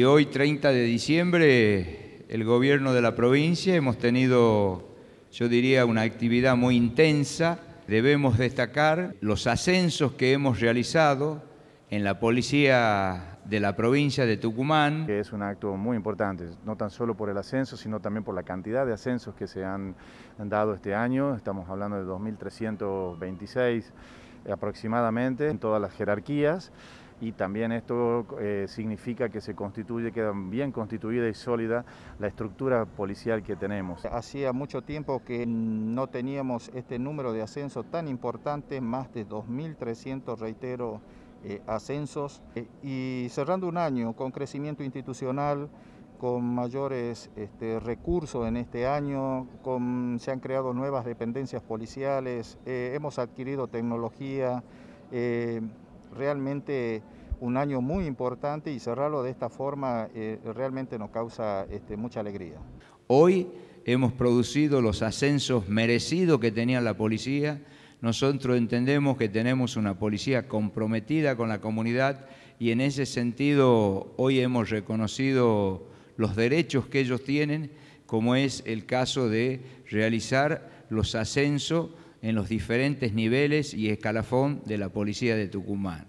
Y hoy, 30 de diciembre, el gobierno de la provincia hemos tenido, yo diría, una actividad muy intensa. Debemos destacar los ascensos que hemos realizado en la policía de la provincia de Tucumán. es un acto muy importante, no tan solo por el ascenso, sino también por la cantidad de ascensos que se han dado este año. Estamos hablando de 2.326 aproximadamente en todas las jerarquías y también esto eh, significa que se constituye, queda bien constituida y sólida la estructura policial que tenemos. Hacía mucho tiempo que no teníamos este número de ascensos tan importante, más de 2.300, reitero, eh, ascensos, eh, y cerrando un año con crecimiento institucional, con mayores este, recursos en este año, con, se han creado nuevas dependencias policiales, hemos adquirido tecnología realmente un año muy importante y cerrarlo de esta forma eh, realmente nos causa este, mucha alegría. Hoy hemos producido los ascensos merecidos que tenía la policía. Nosotros entendemos que tenemos una policía comprometida con la comunidad y en ese sentido hoy hemos reconocido los derechos que ellos tienen, como es el caso de realizar los ascensos en los diferentes niveles y escalafón de la policía de Tucumán.